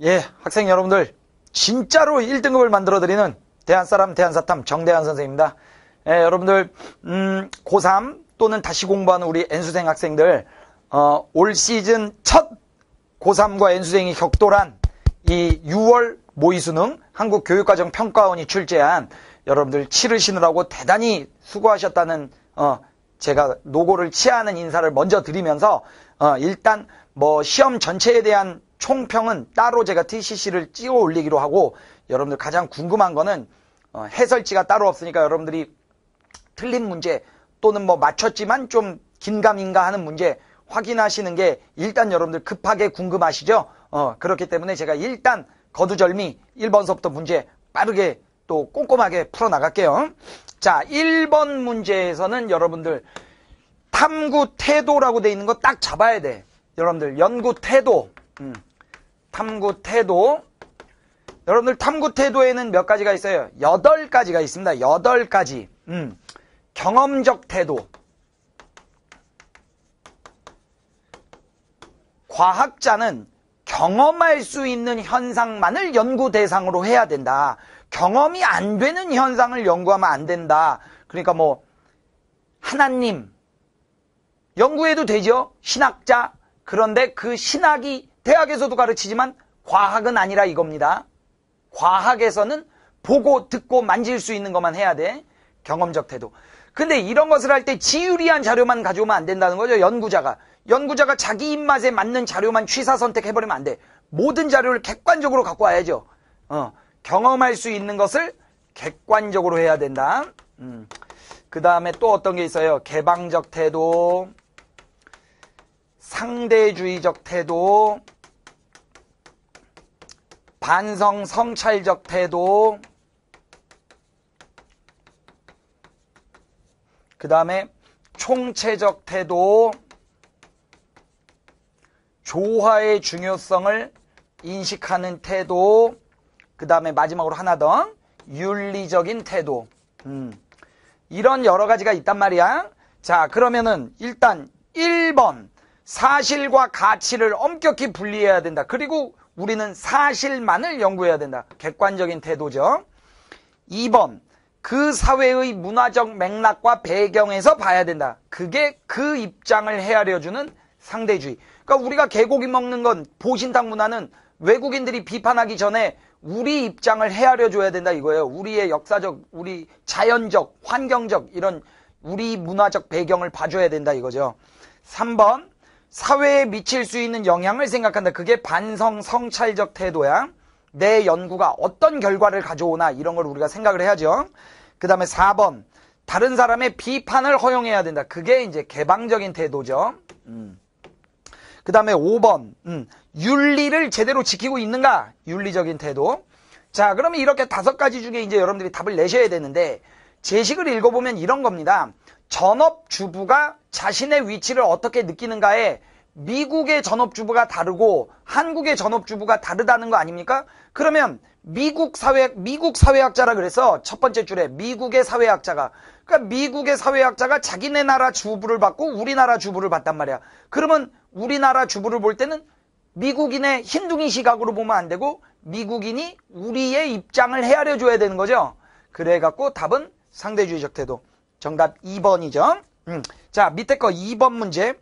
예, 학생 여러분들 진짜로 1등급을 만들어드리는 대한사람 대한사탐 정대한 선생입니다. 예, 여러분들 음, 고3 또는 다시 공부하는 우리 N수생 학생들 어, 올 시즌 첫 고3과 N수생이 격돌한 이 6월 모의수능 한국교육과정평가원이 출제한 여러분들 치르시느라고 대단히 수고하셨다는 어, 제가 노고를 치하는 인사를 먼저 드리면서 어, 일단 뭐 시험 전체에 대한 총평은 따로 제가 TCC를 찍어 올리기로 하고 여러분들 가장 궁금한 거는 어, 해설지가 따로 없으니까 여러분들이 틀린 문제 또는 뭐 맞췄지만 좀 긴가민가 하는 문제 확인하시는 게 일단 여러분들 급하게 궁금하시죠? 어, 그렇기 때문에 제가 일단 거두절미 1번서부터 문제 빠르게 또 꼼꼼하게 풀어나갈게요. 자, 1번 문제에서는 여러분들 탐구 태도라고 돼 있는 거 딱 잡아야 돼. 여러분들 연구 태도. 음. 탐구 태도. 여러분들 탐구 태도에는 몇 가지가 있어요? 여덟 가지가 있습니다. 여덟 가지. 음. 경험적 태도. 과학자는 경험할 수 있는 현상만을 연구 대상으로 해야 된다. 경험이 안 되는 현상을 연구하면 안 된다. 그러니까 뭐 하나님 연구해도 되죠. 신학자. 그런데 그 신학이 대학에서도 가르치지만 과학은 아니라 이겁니다. 과학에서는 보고 듣고 만질 수 있는 것만 해야 돼. 경험적 태도. 근데 이런 것을 할 때 지유리한 자료만 가져오면 안 된다는 거죠. 연구자가. 연구자가 자기 입맛에 맞는 자료만 취사 선택해버리면 안 돼. 모든 자료를 객관적으로 갖고 와야죠. 어, 경험할 수 있는 것을 객관적으로 해야 된다. 음. 그 다음에 또 어떤 게 있어요? 개방적 태도. 상대주의적 태도, 반성 성찰적 태도, 그 다음에 총체적 태도, 조화의 중요성을 인식하는 태도, 그 다음에 마지막으로 하나 더 윤리적인 태도. 음. 이런 여러 가지가 있단 말이야. 자, 그러면은 일단 1번 사실과 가치를 엄격히 분리해야 된다. 그리고 우리는 사실만을 연구해야 된다. 객관적인 태도죠. 2번. 그 사회의 문화적 맥락과 배경에서 봐야 된다. 그게 그 입장을 헤아려주는 상대주의. 그러니까 우리가 개고기 먹는 건 보신탕 문화는 외국인들이 비판하기 전에 우리 입장을 헤아려 줘야 된다 이거예요. 우리의 역사적, 우리 자연적, 환경적 이런 우리 문화적 배경을 봐줘야 된다 이거죠. 3번 사회에 미칠 수 있는 영향을 생각한다. 그게 반성 성찰적 태도야. 내 연구가 어떤 결과를 가져오나 이런 걸 우리가 생각을 해야죠. 그 다음에 4번 다른 사람의 비판을 허용해야 된다. 그게 이제 개방적인 태도죠. 음. 그 다음에 5번 음. 윤리를 제대로 지키고 있는가 윤리적인 태도. 자 그러면 이렇게 다섯 가지 중에 이제 여러분들이 답을 내셔야 되는데 제식을 읽어보면 이런 겁니다. 전업주부가 자신의 위치를 어떻게 느끼는가에 미국의 전업주부가 다르고 한국의 전업주부가 다르다는 거 아닙니까? 그러면 미국 사회 미국 사회학자라 그래서 첫 번째 줄에 미국의 사회학자가 그러니까 미국의 사회학자가 자기네 나라 주부를 받고 우리나라 주부를 받단 말이야. 그러면 우리나라 주부를 볼 때는 미국인의 흰둥이 시각으로 보면 안 되고 미국인이 우리의 입장을 헤아려 줘야 되는 거죠. 그래 갖고 답은 상대주의적 태도. 정답 2번이죠. 음. 자, 밑에 거 2번 문제.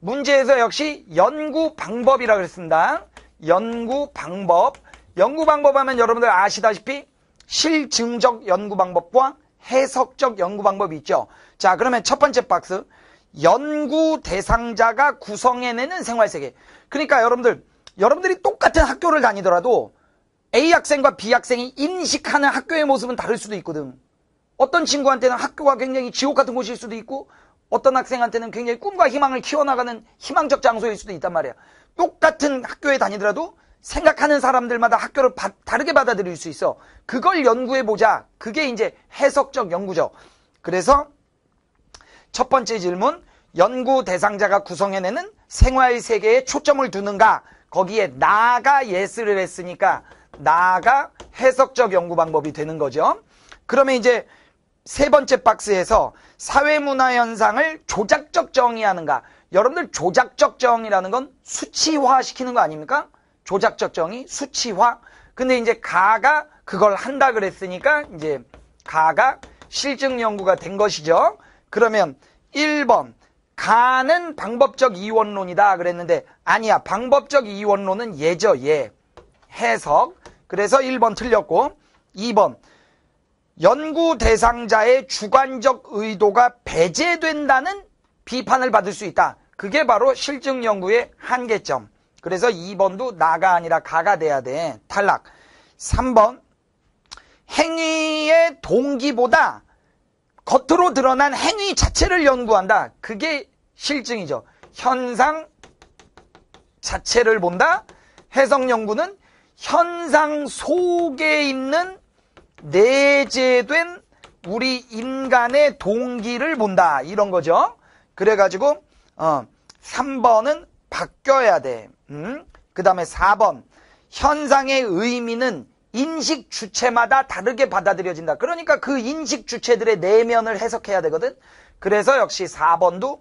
문제에서 역시 연구 방법이라고 그랬습니다. 연구 방법. 연구 방법 하면 여러분들 아시다시피 실증적 연구 방법과 해석적 연구 방법이 있죠. 자, 그러면 첫 번째 박스. 연구 대상자가 구성해내는 생활세계. 그러니까 여러분들, 여러분들이 똑같은 학교를 다니더라도 A 학생과 B 학생이 인식하는 학교의 모습은 다를 수도 있거든. 어떤 친구한테는 학교가 굉장히 지옥 같은 곳일 수도 있고 어떤 학생한테는 굉장히 꿈과 희망을 키워나가는 희망적 장소일 수도 있단 말이야. 똑같은 학교에 다니더라도 생각하는 사람들마다 학교를 바, 다르게 받아들일 수 있어. 그걸 연구해보자. 그게 이제 해석적 연구죠. 그래서 첫 번째 질문, 연구 대상자가 구성해내는 생활 세계에 초점을 두는가? 거기에 나가 예스를 했으니까 나가 해석적 연구 방법이 되는 거죠. 그러면 이제 세 번째 박스에서 사회문화 현상을 조작적 정의하는가. 여러분들 조작적 정의라는 건 수치화 시키는 거 아닙니까? 조작적 정의, 수치화. 근데 이제 가가 그걸 한다 그랬으니까 이제 가가 실증 연구가 된 것이죠. 그러면 1번 가는 방법적 이원론이다 그랬는데 아니야. 방법적 이원론은 예죠. 예. 해석. 그래서 1번 틀렸고 2번 연구 대상자의 주관적 의도가 배제된다는 비판을 받을 수 있다. 그게 바로 실증 연구의 한계점. 그래서 2번도 나가 아니라 가가 돼야 돼. 탈락. 3번. 행위의 동기보다 겉으로 드러난 행위 자체를 연구한다. 그게 실증이죠. 현상 자체를 본다. 해석 연구는 현상 속에 있는 내재된 우리 인간의 동기를 본다. 이런 거죠. 그래가지고 어, 3번은 바뀌어야 돼. 음? 그 다음에 4번 현상의 의미는 인식 주체마다 다르게 받아들여진다. 그러니까 그 인식 주체들의 내면을 해석해야 되거든. 그래서 역시 4번도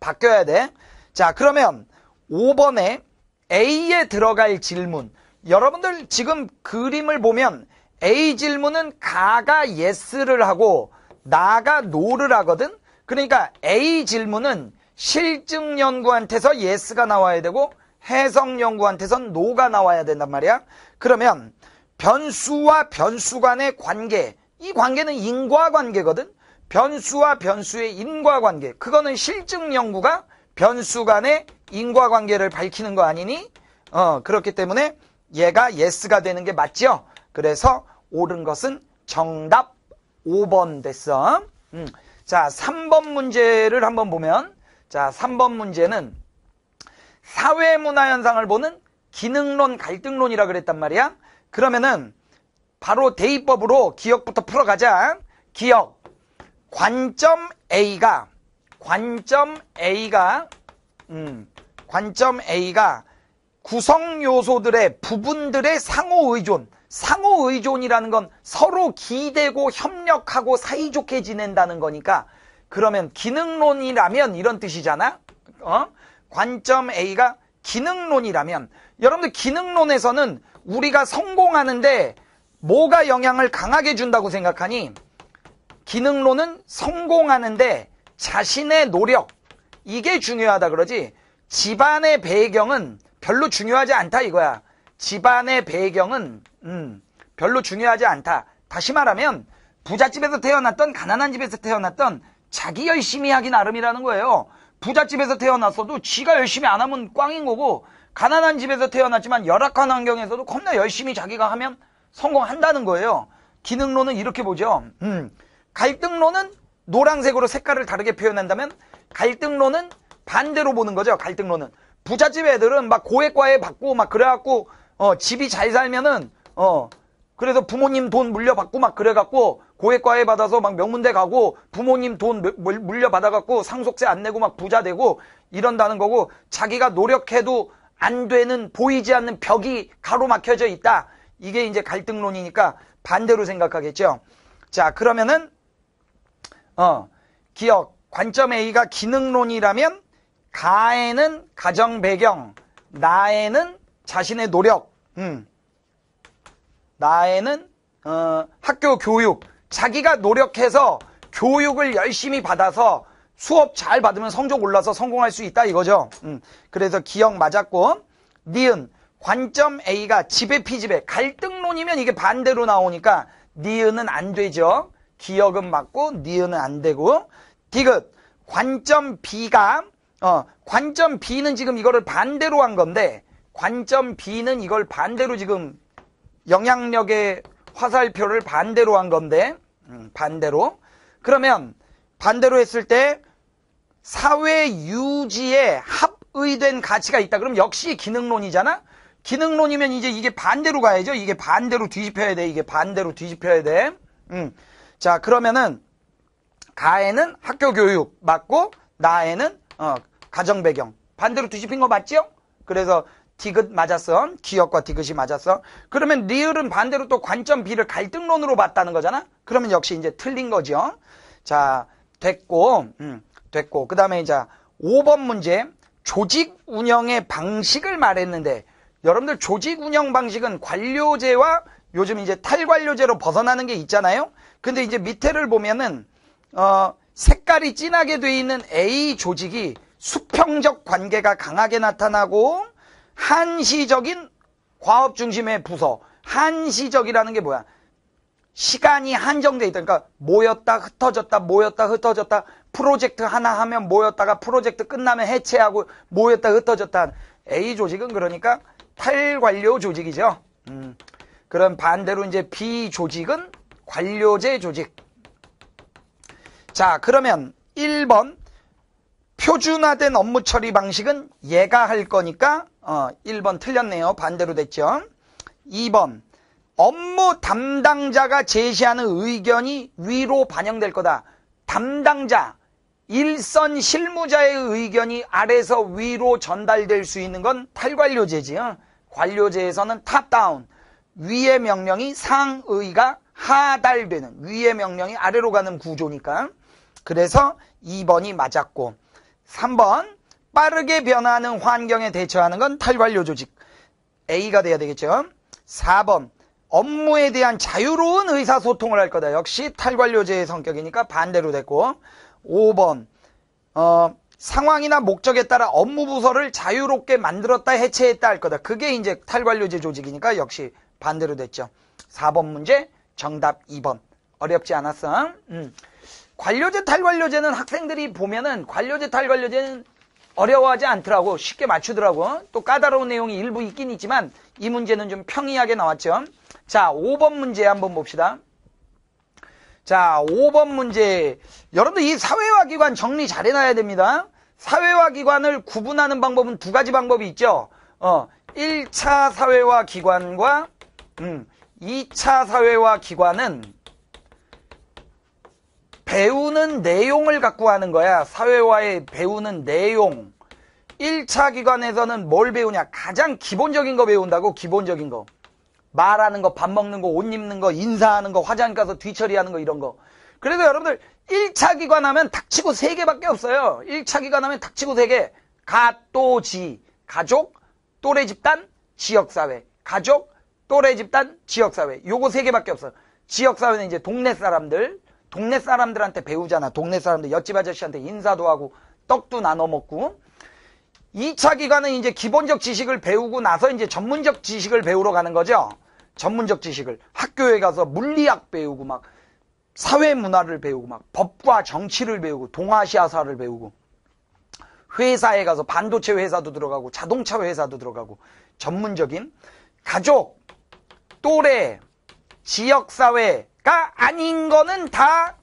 바뀌어야 돼. 자, 그러면 5번에 A에 들어갈 질문. 여러분들 지금 그림을 보면 A 질문은 가가 yes를 하고 나가 no를 하거든. 그러니까 A 질문은 실증 연구한테서 yes가 나와야 되고 해석 연구한테선 no가 나와야 된단 말이야. 그러면 변수와 변수 간의 관계, 이 관계는 인과 관계거든. 변수와 변수의 인과 관계. 그거는 실증 연구가 변수 간의 인과 관계를 밝히는 거 아니니? 어, 그렇기 때문에 얘가 yes가 되는 게맞죠 그래서 옳은 것은 정답 5번 됐어. 음. 자, 3번 문제를 한번 보면 자, 3번 문제는 사회 문화 현상을 보는 기능론 갈등론이라 그랬단 말이야. 그러면은 바로 대입법으로 기억부터 풀어가자. 기억. 관점 A가 관점 A가 음, 관점 A가 구성 요소들의 부분들의 상호 의존 상호 의존이라는 건 서로 기대고 협력하고 사이좋게 지낸다는 거니까 그러면 기능론이라면 이런 뜻이잖아. 어? 관점 A가 기능론이라면 여러분들 기능론에서는 우리가 성공하는데 뭐가 영향을 강하게 준다고 생각하니 기능론은 성공하는데 자신의 노력 이게 중요하다 그러지 집안의 배경은 별로 중요하지 않다 이거야. 집안의 배경은 음, 별로 중요하지 않다. 다시 말하면 부잣집에서 태어났던 가난한 집에서 태어났던 자기 열심히 하기 나름이라는 거예요. 부잣집에서 태어났어도 지가 열심히 안 하면 꽝인 거고 가난한 집에서 태어났지만 열악한 환경에서도 겁나 열심히 자기가 하면 성공한다는 거예요. 기능론은 이렇게 보죠. 음, 갈등론은 노란색으로 색깔을 다르게 표현한다면 갈등론은 반대로 보는 거죠. 갈등론은 부잣집 애들은 막 고액과외 받고 막 그래갖고 어, 집이 잘 살면은, 어, 그래서 부모님 돈 물려받고 막 그래갖고 고액과외 받아서 막 명문대 가고 부모님 돈 물려받아갖고 상속세 안 내고 막 부자 되고 이런다는 거고 자기가 노력해도 안 되는 보이지 않는 벽이 가로막혀져 있다. 이게 이제 갈등론이니까 반대로 생각하겠죠. 자, 그러면은 어, 기억 관점 A가 기능론이라면 가에는 가정 배경, 나에는 자신의 노력, 음. 나에는 어, 학교 교육, 자기가 노력해서 교육을 열심히 받아서 수업 잘 받으면 성적 올라서 성공할 수 있다 이거죠. 음. 그래서 기억 맞았고 니은 관점 A가 집배 피지배 갈등론이면 이게 반대로 나오니까 니은은 안 되죠. 기억은 맞고 니은은 안 되고 디귿 관점 B가 어, 관점 B는 지금 이거를 반대로 한 건데 관점 B는 이걸 반대로 지금 영향력의 화살표를 반대로 한 건데 음, 반대로 그러면 반대로 했을 때 사회 유지에 합의된 가치가 있다. 그럼 역시 기능론이잖아. 기능론이면 이제 이게 반대로 가야죠. 이게 반대로 뒤집혀야 돼. 이게 반대로 뒤집혀야 돼. 음. 그러면은 가에는 학교 교육 맞고 나에는 어, 가정 배경 반대로 뒤집힌 거맞죠 그래서 디귿 맞았어. 기억과 디귿이 맞았어. 그러면 리을은 반대로 또 관점 B를 갈등론으로 봤다는 거잖아. 그러면 역시 이제 틀린 거죠. 자, 됐고. 음, 됐고. 그다음에 이제 5번 문제. 조직 운영의 방식을 말했는데 여러분들 조직 운영 방식은 관료제와 요즘 이제 탈관료제로 벗어나는 게 있잖아요. 근데 이제 밑에를 보면은 어, 색깔이 진하게 돼 있는 A 조직이 수평적 관계가 강하게 나타나고 한시적인 과업 중심의 부서 한시적이라는 게 뭐야? 시간이 한정돼 있다. 그러니까 모였다 흩어졌다 모였다 흩어졌다 프로젝트 하나 하면 모였다가 프로젝트 끝나면 해체하고 모였다 흩어졌다 A 조직은 그러니까 탈관료 조직이죠. 음. 그런 반대로 이제 B 조직은 관료제 조직. 자, 그러면 1번 표준화된 업무 처리 방식은 얘가 할 거니까 어, 1번 틀렸네요. 반대로 됐죠. 2번 업무 담당자가 제시하는 의견이 위로 반영될 거다. 담당자, 일선 실무자의 의견이 아래서 위로 전달될 수 있는 건 탈관료제지요. 어? 관료제에서는 탑다운, 위의 명령이 상의가 하달되는, 위의 명령이 아래로 가는 구조니까. 그래서 2번이 맞았고, 3번, 빠르게 변화하는 환경에 대처하는 건 탈관료 조직. A가 돼야 되겠죠. 4번. 업무에 대한 자유로운 의사소통을 할 거다. 역시 탈관료제의 성격이니까 반대로 됐고. 5번. 어, 상황이나 목적에 따라 업무 부서를 자유롭게 만들었다 해체했다 할 거다. 그게 이제 탈관료제 조직이니까 역시 반대로 됐죠. 4번 문제 정답 2번. 어렵지 않았어. 음. 관료제 탈관료제는 학생들이 보면은 관료제 탈관료제는 어려워하지 않더라고. 쉽게 맞추더라고. 또 까다로운 내용이 일부 있긴 있지만 이 문제는 좀 평이하게 나왔죠. 자, 5번 문제 한번 봅시다. 자, 5번 문제. 여러분들 이 사회와 기관 정리 잘 해놔야 됩니다. 사회와 기관을 구분하는 방법은 두 가지 방법이 있죠. 어, 1차 사회와 기관과 음, 2차 사회와 기관은 배우는 내용을 갖고 하는 거야. 사회와의 배우는 내용. 1차 기관에서는 뭘 배우냐? 가장 기본적인 거 배운다고, 기본적인 거. 말하는 거, 밥 먹는 거, 옷 입는 거, 인사하는 거, 화장 가서 뒤처리하는 거, 이런 거. 그래서 여러분들, 1차 기관 하면 닥치고 3개밖에 없어요. 1차 기관 하면 닥치고 3개. 가, 또, 지. 가족, 또래 집단, 지역사회. 가족, 또래 집단, 지역사회. 요거 3개밖에 없어요. 지역사회는 이제 동네 사람들, 동네 사람들한테 배우잖아. 동네 사람들 옆집 아저씨한테 인사도 하고 떡도 나눠 먹고 2차 기간은 이제 기본적 지식을 배우고 나서 이제 전문적 지식을 배우러 가는 거죠. 전문적 지식을 학교에 가서 물리학 배우고 막 사회 문화를 배우고 막 법과 정치를 배우고 동아시아사를 배우고 회사에 가서 반도체 회사도 들어가고 자동차 회사도 들어가고 전문적인 가족, 또래, 지역사회, 가 아닌 거는 다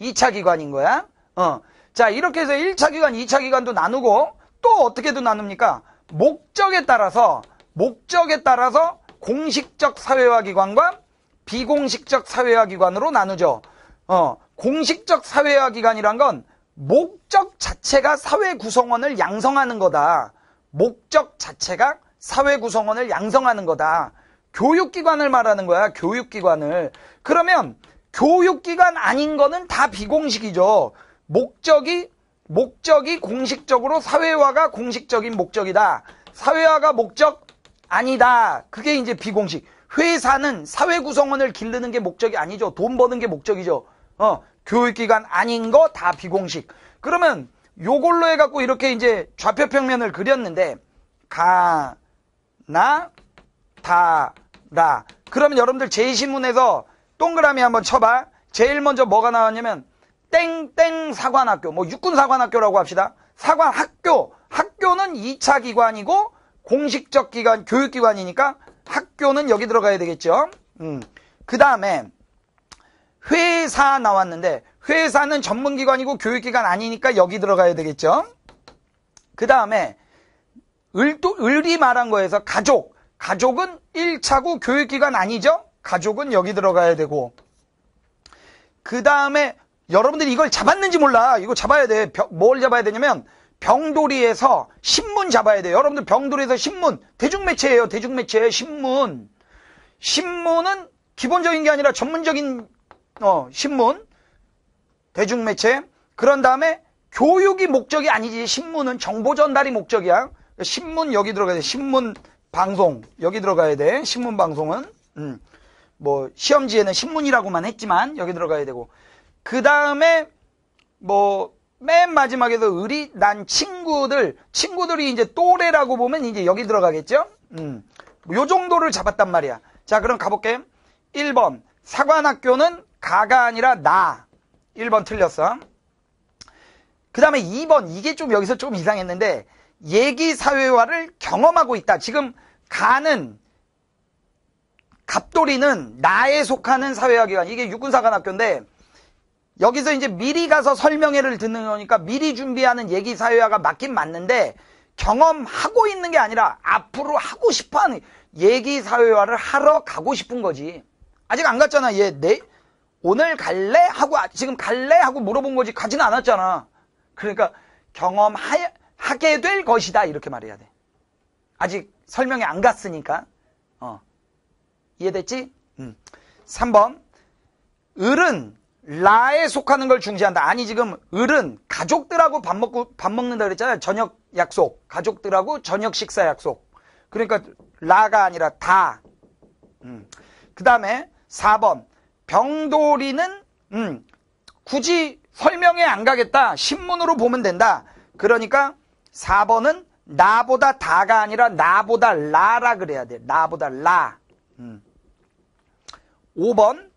2차 기관인 거야. 어. 자, 이렇게 해서 1차 기관, 2차 기관도 나누고 또 어떻게도 나눕니까? 목적에 따라서 목적에 따라서 공식적 사회화 기관과 비공식적 사회화 기관으로 나누죠. 어, 공식적 사회화 기관이란 건 목적 자체가 사회 구성원을 양성하는 거다. 목적 자체가 사회 구성원을 양성하는 거다. 교육기관을 말하는 거야. 교육기관을. 그러면 교육기관 아닌 거는 다 비공식이죠. 목적이 목적이 공식적으로 사회화가 공식적인 목적이다. 사회화가 목적 아니다. 그게 이제 비공식. 회사는 사회 구성원을 기르는 게 목적이 아니죠. 돈 버는 게 목적이죠. 어, 교육기관 아닌 거 다 비공식. 그러면 요걸로 해갖고 이렇게 이제 좌표평면을 그렸는데 가, 나, 다, 라. 그러면 여러분들 제이신문에서 동그라미 한번 쳐봐. 제일 먼저 뭐가 나왔냐면 땡땡 사관학교, 뭐 육군사관학교라고 합시다. 사관학교, 학교는 2차 기관이고 공식적 기관, 교육기관이니까 학교는 여기 들어가야 되겠죠. 음. 그 다음에 회사 나왔는데 회사는 전문기관이고 교육기관 아니니까 여기 들어가야 되겠죠. 그 다음에 을도 을이 말한 거에서 가족 가족은 1차고 교육기관 아니죠? 가족은 여기 들어가야 되고 그 다음에 여러분들이 이걸 잡았는지 몰라 이거 잡아야 돼 뭘 잡아야 되냐면 병돌이에서 신문 잡아야 돼요 여러분들 병돌이에서 신문 대중매체예요 대중매체 신문 신문은 기본적인 게 아니라 전문적인 어, 신문 대중매체 그런 다음에 교육이 목적이 아니지 신문은 정보 전달이 목적이야 신문 여기 들어가야 돼 신문 방송 여기 들어가야 돼. 신문 방송은 음. 뭐 시험지에는 신문이라고만 했지만 여기 들어가야 되고 그 다음에 뭐 맨 마지막에서 우리난 친구들 친구들이 이제 또래라고 보면 이제 여기 들어가겠죠. 음. 뭐 요 정도를 잡았단 말이야. 자 그럼 가볼게. 1번 사관학교는 가가 아니라 나. 1번 틀렸어. 그 다음에 2번 이게 좀 여기서 좀 이상했는데 얘기 사회화를 경험하고 있다. 지금 가는 갑돌이는 나에 속하는 사회화기관 이게 육군사관학교인데 여기서 이제 미리 가서 설명회를 듣는 거니까 미리 준비하는 얘기 사회화가 맞긴 맞는데 경험하고 있는 게 아니라 앞으로 하고 싶어 하는 얘기 사회화를 하러 가고 싶은 거지. 아직 안 갔잖아. 얘 내, 오늘 갈래? 하고 아, 지금 갈래? 하고 물어본 거지. 가지는 않았잖아. 그러니까 경험하, 여 하게 될 것이다. 이렇게 말해야 돼. 아직 설명이 안 갔으니까. 어. 이해됐지? 음. 3번. 을은 라에 속하는 걸 중시한다. 아니 지금 을은 가족들하고 밥 먹고 밥 먹는다 그랬잖아요. 저녁 약속. 가족들하고 저녁 식사 약속. 그러니까 라가 아니라 다. 음. 그다음에 4번. 병돌이는 음. 굳이 설명에 안 가겠다. 신문으로 보면 된다. 그러니까 4번은 나보다 다가 아니라 나보다 라라 그래야 돼. 나보다 라. 음. 5번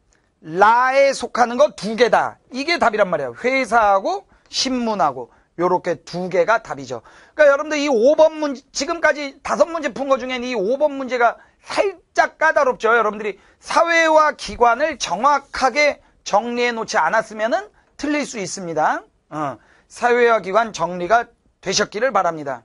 라에 속하는 거 두 개다. 이게 답이란 말이에요. 회사하고 신문하고 요렇게 두 개가 답이죠. 그러니까 여러분들 이 5번 문제 지금까지 다섯 문제 푼 거 중에 이 5번 문제가 살짝 까다롭죠. 여러분들이 사회와 기관을 정확하게 정리해 놓지 않았으면은 틀릴 수 있습니다. 어. 사회와 기관 정리가 되셨기를 바랍니다.